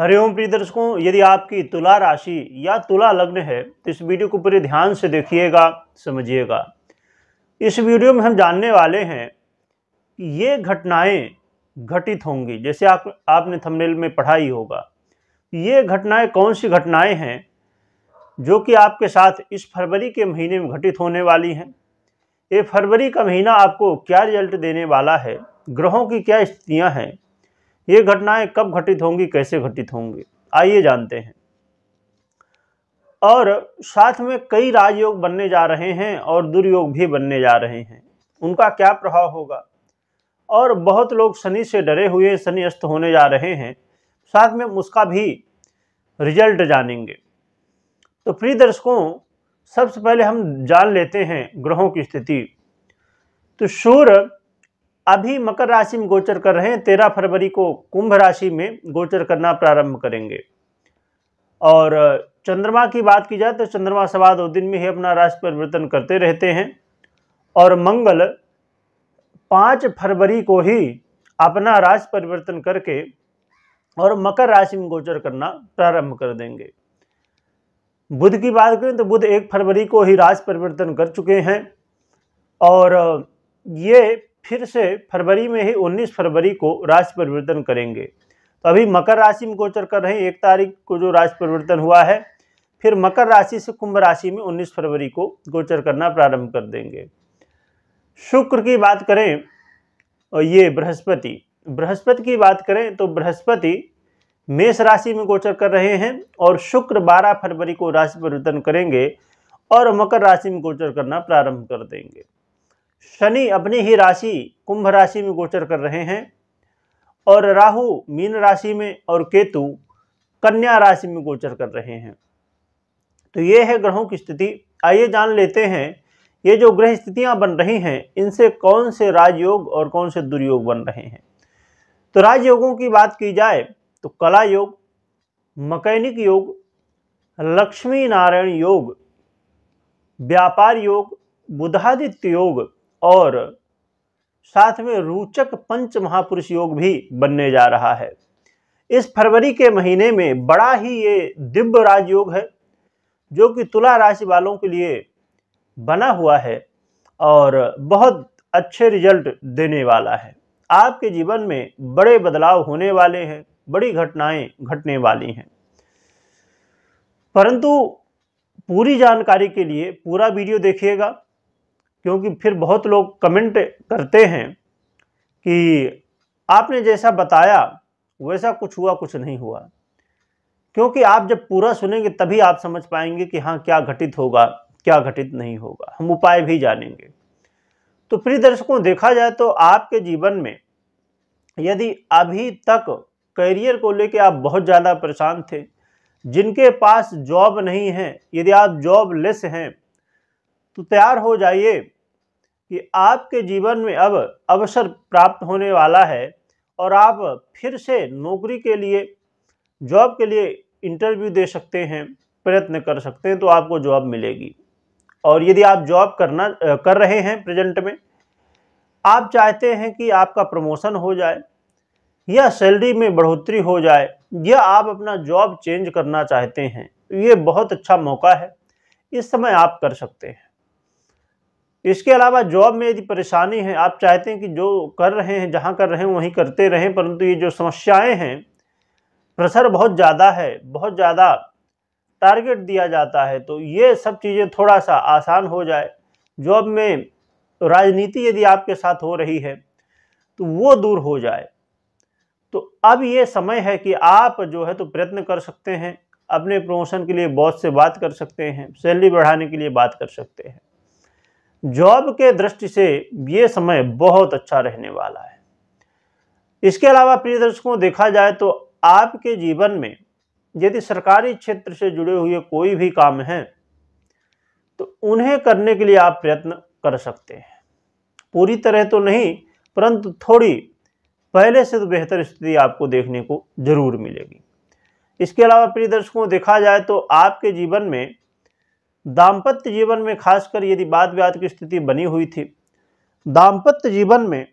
हरिओम प्रिय दर्शकों यदि आपकी तुला राशि या तुला लग्न है तो इस वीडियो को पूरे ध्यान से देखिएगा समझिएगा इस वीडियो में हम जानने वाले हैं ये घटनाएं घटित होंगी जैसे आप आपने थंबनेल में पढ़ा ही होगा ये घटनाएं कौन सी घटनाएं हैं जो कि आपके साथ इस फरवरी के महीने में घटित होने वाली हैं ये फरवरी का महीना आपको क्या रिजल्ट देने वाला है ग्रहों की क्या स्थितियाँ हैं ये घटनाएं कब घटित होंगी कैसे घटित होंगी आइए जानते हैं और साथ में कई राजयोग बनने जा रहे हैं और दुर्योग भी बनने जा रहे हैं उनका क्या प्रभाव होगा और बहुत लोग शनि से डरे हुए शनि अस्त होने जा रहे हैं साथ में उसका भी रिजल्ट जानेंगे तो प्रिय दर्शकों सबसे पहले हम जान लेते हैं ग्रहों की स्थिति तो सूर्य अभी मकर राशि में गोचर कर रहे हैं तेरह फरवरी को कुंभ राशि में गोचर करना प्रारंभ करेंगे और चंद्रमा की बात की जाए तो चंद्रमा सवा दो दिन में ही अपना राशि परिवर्तन करते रहते हैं और मंगल पाँच फरवरी को ही अपना राशि परिवर्तन करके और मकर राशि में गोचर करना प्रारंभ कर देंगे बुध की बात करें तो बुध एक फरवरी को ही राशि परिवर्तन कर चुके हैं और ये फिर से फरवरी में ही 19 फरवरी को राशि परिवर्तन करेंगे तो अभी मकर राशि में गोचर कर रहे हैं एक तारीख को जो राशि परिवर्तन हुआ है फिर मकर राशि से कुंभ राशि में 19 फरवरी को गोचर करना प्रारंभ कर देंगे शुक्र की बात करें और ये बृहस्पति बृहस्पति की बात करें तो बृहस्पति मेष राशि में गोचर कर रहे हैं और शुक्र बारह फरवरी को राशि परिवर्तन करेंगे और मकर राशि में गोचर करना प्रारंभ कर देंगे शनि अपनी ही राशि कुंभ राशि में गोचर कर रहे हैं और राहु मीन राशि में और केतु कन्या राशि में गोचर कर रहे हैं तो ये है ग्रहों की स्थिति आइए जान लेते हैं ये जो ग्रह स्थितियां बन रही हैं इनसे कौन से राजयोग और कौन से दुर्योग बन रहे हैं तो राजयोगों की बात की जाए तो कला योग मकैनिक योग लक्ष्मी नारायण योग व्यापार योग बुधादित्य योग और साथ में रोचक पंच महापुरुष योग भी बनने जा रहा है इस फरवरी के महीने में बड़ा ही ये दिव्य राजयोग है जो कि तुला राशि वालों के लिए बना हुआ है और बहुत अच्छे रिजल्ट देने वाला है आपके जीवन में बड़े बदलाव होने वाले हैं बड़ी घटनाएं घटने वाली हैं परंतु पूरी जानकारी के लिए पूरा वीडियो देखिएगा क्योंकि फिर बहुत लोग कमेंट करते हैं कि आपने जैसा बताया वैसा कुछ हुआ कुछ नहीं हुआ क्योंकि आप जब पूरा सुनेंगे तभी आप समझ पाएंगे कि हाँ क्या घटित होगा क्या घटित नहीं होगा हम उपाय भी जानेंगे तो प्रिय दर्शकों देखा जाए तो आपके जीवन में यदि अभी तक करियर को लेकर आप बहुत ज़्यादा परेशान थे जिनके पास जॉब नहीं है यदि आप जॉब लेस हैं तो तैयार हो जाइए कि आपके जीवन में अब अवसर प्राप्त होने वाला है और आप फिर से नौकरी के लिए जॉब के लिए इंटरव्यू दे सकते हैं प्रयत्न कर सकते हैं तो आपको जॉब मिलेगी और यदि आप जॉब करना कर रहे हैं प्रेजेंट में आप चाहते हैं कि आपका प्रमोशन हो जाए या सैलरी में बढ़ोतरी हो जाए या आप अपना जॉब चेंज करना चाहते हैं ये बहुत अच्छा मौका है इस समय आप कर सकते हैं इसके अलावा जॉब में यदि परेशानी है आप चाहते हैं कि जो कर रहे हैं जहाँ कर रहे हैं वहीं करते रहें परंतु ये जो समस्याएँ हैं प्रेशर बहुत ज़्यादा है बहुत ज़्यादा टारगेट दिया जाता है तो ये सब चीज़ें थोड़ा सा आसान हो जाए जॉब में राजनीति यदि आपके साथ हो रही है तो वो दूर हो जाए तो अब ये समय है कि आप जो है तो प्रयत्न कर सकते हैं अपने प्रमोशन के लिए बॉस से बात कर सकते हैं सैलरी बढ़ाने के लिए बात कर सकते हैं जॉब के दृष्टि से ये समय बहुत अच्छा रहने वाला है इसके अलावा प्रिय दर्शकों देखा जाए तो आपके जीवन में यदि सरकारी क्षेत्र से जुड़े हुए कोई भी काम है तो उन्हें करने के लिए आप प्रयत्न कर सकते हैं पूरी तरह तो नहीं परंतु थोड़ी पहले से तो बेहतर स्थिति आपको देखने को जरूर मिलेगी इसके अलावा प्रिय दर्शकों देखा जाए तो आपके जीवन में दाम्पत्य जीवन में खासकर यदि वाद विवाद की स्थिति बनी हुई थी दाम्पत्य जीवन में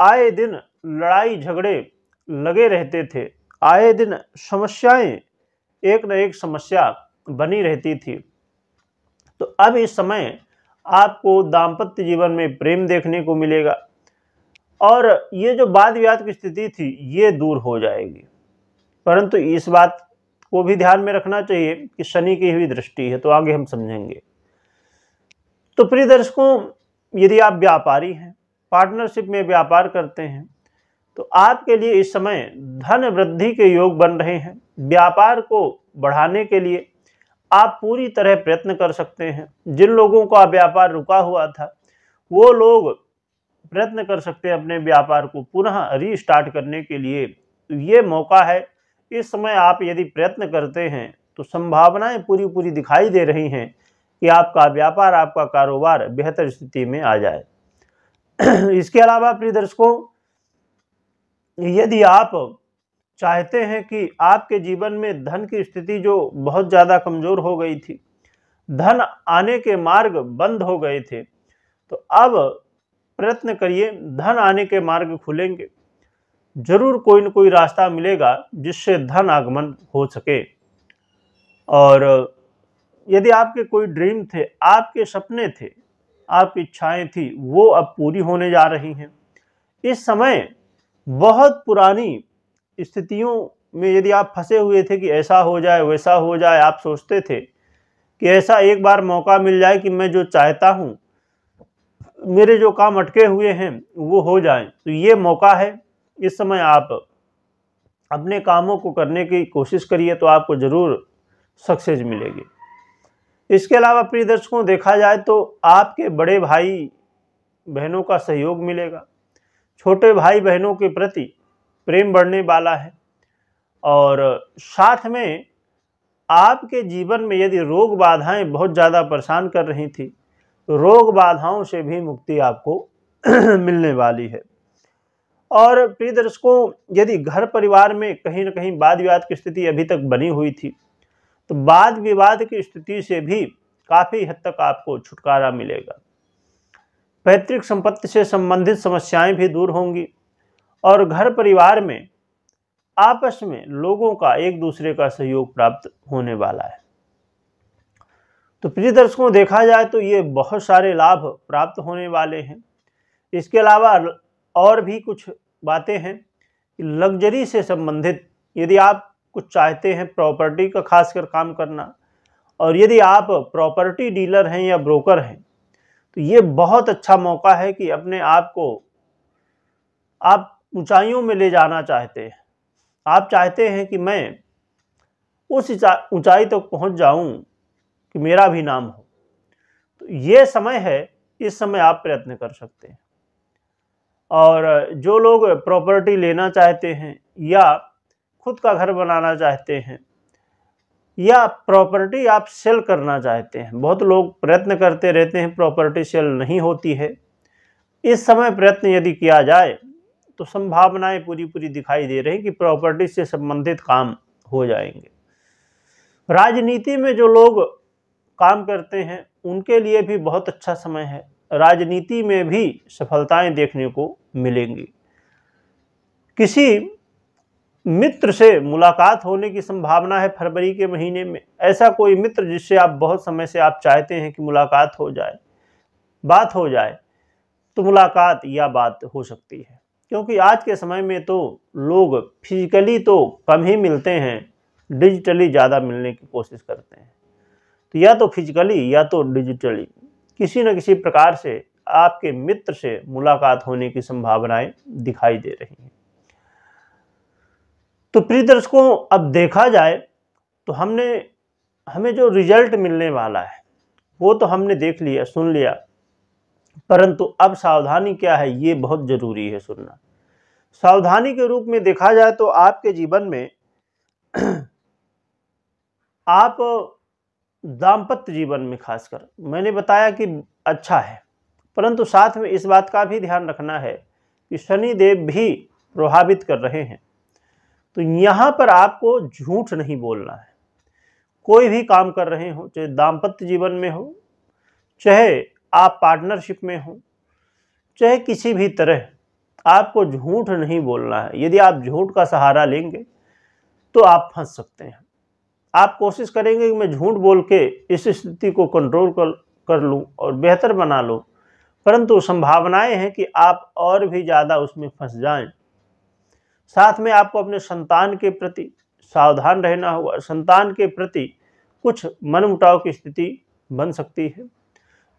आए दिन लड़ाई झगड़े लगे रहते थे आए दिन समस्याएं एक न एक समस्या बनी रहती थी तो अब इस समय आपको दाम्पत्य जीवन में प्रेम देखने को मिलेगा और ये जो वाद विवाद की स्थिति थी ये दूर हो जाएगी परंतु इस बात वो भी ध्यान में रखना चाहिए कि शनि की हुई दृष्टि है तो आगे हम समझेंगे तो प्रिय दर्शकों यदि आप व्यापारी हैं पार्टनरशिप में व्यापार करते हैं तो आपके लिए इस समय धन वृद्धि के योग बन रहे हैं व्यापार को बढ़ाने के लिए आप पूरी तरह प्रयत्न कर सकते हैं जिन लोगों का व्यापार रुका हुआ था वो लोग प्रयत्न कर सकते हैं अपने व्यापार को पुनः रीस्टार्ट करने के लिए ये मौका है इस समय आप यदि प्रयत्न करते हैं तो संभावनाएं पूरी पूरी दिखाई दे रही हैं कि आपका व्यापार आपका कारोबार बेहतर स्थिति में आ जाए इसके अलावा प्रिय दर्शकों यदि आप चाहते हैं कि आपके जीवन में धन की स्थिति जो बहुत ज़्यादा कमज़ोर हो गई थी धन आने के मार्ग बंद हो गए थे तो अब प्रयत्न करिए धन आने के मार्ग खुलेंगे जरूर कोई न कोई रास्ता मिलेगा जिससे धन आगमन हो सके और यदि आपके कोई ड्रीम थे आपके सपने थे आपकी इच्छाएं थी वो अब पूरी होने जा रही हैं इस समय बहुत पुरानी स्थितियों में यदि आप फंसे हुए थे कि ऐसा हो जाए वैसा हो जाए आप सोचते थे कि ऐसा एक बार मौका मिल जाए कि मैं जो चाहता हूँ मेरे जो काम अटके हुए हैं वो हो जाए तो ये मौका है इस समय आप अपने कामों को करने की कोशिश करिए तो आपको ज़रूर सक्सेस मिलेगी इसके अलावा प्रिय दर्शकों देखा जाए तो आपके बड़े भाई बहनों का सहयोग मिलेगा छोटे भाई बहनों के प्रति प्रेम बढ़ने वाला है और साथ में आपके जीवन में यदि रोग बाधाएं बहुत ज़्यादा परेशान कर रही थी तो रोग बाधाओं से भी मुक्ति आपको मिलने वाली है और प्रिय दर्शकों यदि घर परिवार में कहीं ना कहीं वाद विवाद की स्थिति अभी तक बनी हुई थी तो वाद विवाद की स्थिति से भी काफ़ी हद तक आपको छुटकारा मिलेगा पैतृक संपत्ति से संबंधित समस्याएं भी दूर होंगी और घर परिवार में आपस में लोगों का एक दूसरे का सहयोग प्राप्त होने वाला है तो प्रिय दर्शकों देखा जाए तो ये बहुत सारे लाभ प्राप्त होने वाले हैं इसके अलावा और भी कुछ बातें हैं कि लग्जरी से संबंधित यदि आप कुछ चाहते हैं प्रॉपर्टी का खासकर काम करना और यदि आप प्रॉपर्टी डीलर हैं या ब्रोकर हैं तो ये बहुत अच्छा मौका है कि अपने आप को आप ऊंचाइयों में ले जाना चाहते हैं आप चाहते हैं कि मैं उस ऊंचाई तक तो पहुंच जाऊं कि मेरा भी नाम हो तो ये समय है इस समय आप प्रयत्न कर सकते हैं और जो लोग प्रॉपर्टी लेना चाहते हैं या खुद का घर बनाना चाहते हैं या प्रॉपर्टी आप सेल करना चाहते हैं बहुत लोग प्रयत्न करते रहते हैं प्रॉपर्टी सेल नहीं होती है इस समय प्रयत्न यदि किया जाए तो संभावनाएं पूरी पूरी दिखाई दे रही कि प्रॉपर्टी से संबंधित काम हो जाएंगे राजनीति में जो लोग काम करते हैं उनके लिए भी बहुत अच्छा समय है राजनीति में भी सफलताएं देखने को मिलेंगी किसी मित्र से मुलाकात होने की संभावना है फरवरी के महीने में ऐसा कोई मित्र जिससे आप बहुत समय से आप चाहते हैं कि मुलाकात हो जाए बात हो जाए तो मुलाकात या बात हो सकती है क्योंकि आज के समय में तो लोग फिजिकली तो कम ही मिलते हैं डिजिटली ज़्यादा मिलने की कोशिश करते हैं तो या तो फिजिकली या तो डिजिटली किसी न किसी प्रकार से आपके मित्र से मुलाकात होने की संभावनाएं दिखाई दे रही हैं तो प्रिय दर्शकों अब देखा जाए तो हमने हमें जो रिजल्ट मिलने वाला है वो तो हमने देख लिया सुन लिया परंतु अब सावधानी क्या है ये बहुत ज़रूरी है सुनना सावधानी के रूप में देखा जाए तो आपके जीवन में आप दाम्पत्य जीवन में खासकर मैंने बताया कि अच्छा है परंतु साथ में इस बात का भी ध्यान रखना है कि शनि देव भी प्रभावित कर रहे हैं तो यहाँ पर आपको झूठ नहीं बोलना है कोई भी काम कर रहे हो चाहे दाम्पत्य जीवन में हो चाहे आप पार्टनरशिप में हो चाहे किसी भी तरह आपको झूठ नहीं बोलना है यदि आप झूठ का सहारा लेंगे तो आप फंस सकते हैं आप कोशिश करेंगे कि मैं झूठ बोल के इस स्थिति को कंट्रोल कर कर लूँ और बेहतर बना लूँ परंतु संभावनाएं हैं कि आप और भी ज़्यादा उसमें फंस जाएं। साथ में आपको अपने संतान के प्रति सावधान रहना होगा संतान के प्रति कुछ मनमुटाव की स्थिति बन सकती है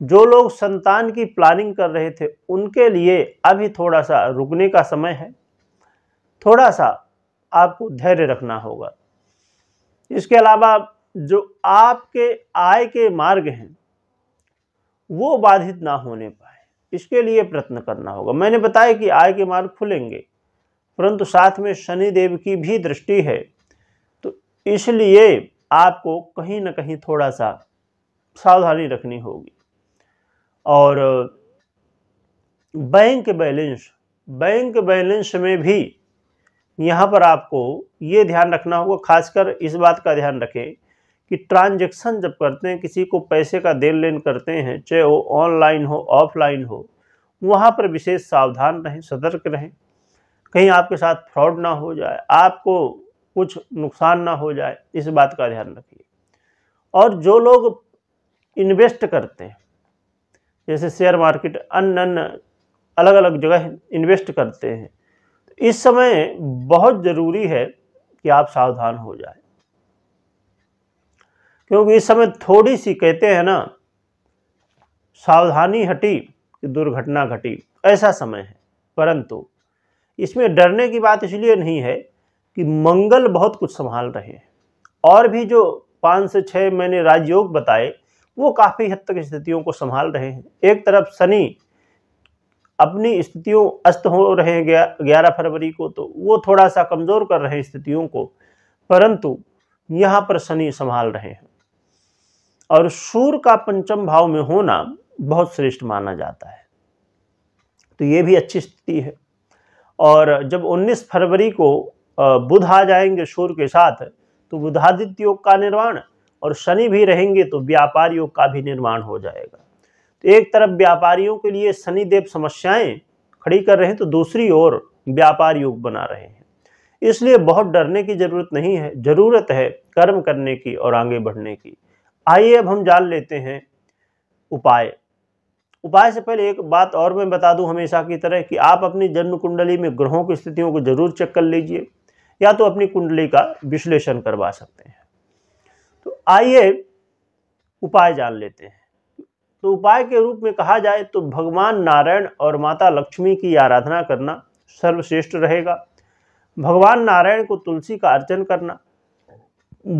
जो लोग संतान की प्लानिंग कर रहे थे उनके लिए अभी थोड़ा सा रुकने का समय है थोड़ा सा आपको धैर्य रखना होगा इसके अलावा जो आपके आय के मार्ग हैं वो बाधित ना होने पाए इसके लिए प्रयत्न करना होगा मैंने बताया कि आय के मार्ग खुलेंगे परंतु साथ में शनि देव की भी दृष्टि है तो इसलिए आपको कहीं ना कहीं थोड़ा सा सावधानी रखनी होगी और बैंक बैलेंस बैंक बैलेंस में भी यहाँ पर आपको ये ध्यान रखना होगा खासकर इस बात का ध्यान रखें कि ट्रांजैक्शन जब करते हैं किसी को पैसे का देन लेन करते हैं चाहे वो ऑनलाइन हो ऑफलाइन हो वहाँ पर विशेष सावधान रहें सतर्क रहें कहीं आपके साथ फ्रॉड ना हो जाए आपको कुछ नुकसान ना हो जाए इस बात का ध्यान रखिए और जो लोग इन्वेस्ट करते हैं जैसे शेयर मार्केट अन्य अन्य अलग अलग जगह इन्वेस्ट करते हैं इस समय बहुत ज़रूरी है कि आप सावधान हो जाए क्योंकि इस समय थोड़ी सी कहते हैं ना सावधानी हटी कि दुर्घटना घटी ऐसा समय है परंतु इसमें डरने की बात इसलिए नहीं है कि मंगल बहुत कुछ संभाल रहे हैं और भी जो पाँच से छः मैंने राजयोग बताए वो काफ़ी हद तक स्थितियों को संभाल रहे हैं एक तरफ शनि अपनी स्थितियों अस्त हो रहे हैं ग्यारह फरवरी को तो वो थोड़ा सा कमज़ोर कर रहे हैं स्थितियों को परंतु यहाँ पर शनि संभाल रहे हैं और सूर्य का पंचम भाव में होना बहुत श्रेष्ठ माना जाता है तो ये भी अच्छी स्थिति है और जब 19 फरवरी को बुध आ जाएंगे सूर्य के साथ तो बुधादित्य योग का निर्माण और शनि भी रहेंगे तो व्यापार योग का भी निर्माण हो जाएगा तो एक तरफ व्यापारियों के लिए शनिदेव समस्याएं खड़ी कर रहे हैं तो दूसरी ओर व्यापार योग बना रहे हैं इसलिए बहुत डरने की ज़रूरत नहीं है ज़रूरत है कर्म करने की और आगे बढ़ने की आइए अब हम जान लेते हैं उपाय उपाय से पहले एक बात और मैं बता दूं हमेशा की तरह कि आप अपनी जन्म कुंडली में ग्रहों की स्थितियों को जरूर चेक कर लीजिए या तो अपनी कुंडली का विश्लेषण करवा सकते हैं तो आइए उपाय जान लेते हैं तो उपाय के रूप में कहा जाए तो भगवान नारायण और माता लक्ष्मी की आराधना करना सर्वश्रेष्ठ रहेगा भगवान नारायण को तुलसी का अर्चन करना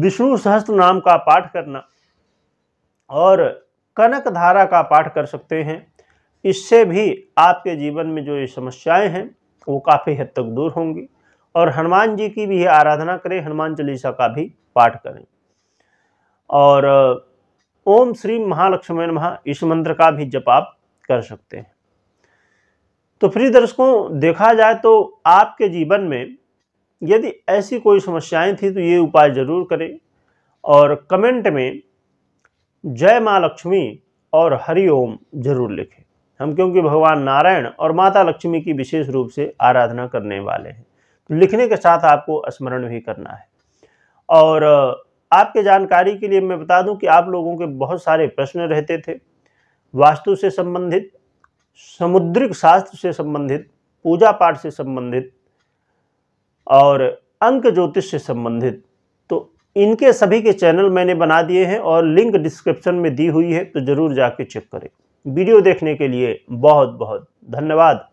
विष्णु सहस्त्र नाम का पाठ करना और कनक धारा का पाठ कर सकते हैं इससे भी आपके जीवन में जो ये समस्याएं हैं वो काफ़ी हद तक दूर होंगी और हनुमान जी की भी आराधना करें हनुमान चालीसा का भी पाठ करें और ओम श्री महालक्ष्मी नमः इस मंत्र का भी जप आप कर सकते हैं तो फ्री दर्शकों देखा जाए तो आपके जीवन में यदि ऐसी कोई समस्याएं थी तो ये उपाय ज़रूर करें और कमेंट में जय माँ लक्ष्मी और हरि ओम जरूर लिखें हम क्योंकि भगवान नारायण और माता लक्ष्मी की विशेष रूप से आराधना करने वाले हैं तो लिखने के साथ आपको स्मरण भी करना है और आपके जानकारी के लिए मैं बता दूं कि आप लोगों के बहुत सारे प्रश्न रहते थे वास्तु से संबंधित समुद्रिक शास्त्र से संबंधित पूजा पाठ से संबंधित और अंक ज्योतिष से संबंधित तो इनके सभी के चैनल मैंने बना दिए हैं और लिंक डिस्क्रिप्शन में दी हुई है तो ज़रूर जाके चेक करें वीडियो देखने के लिए बहुत बहुत धन्यवाद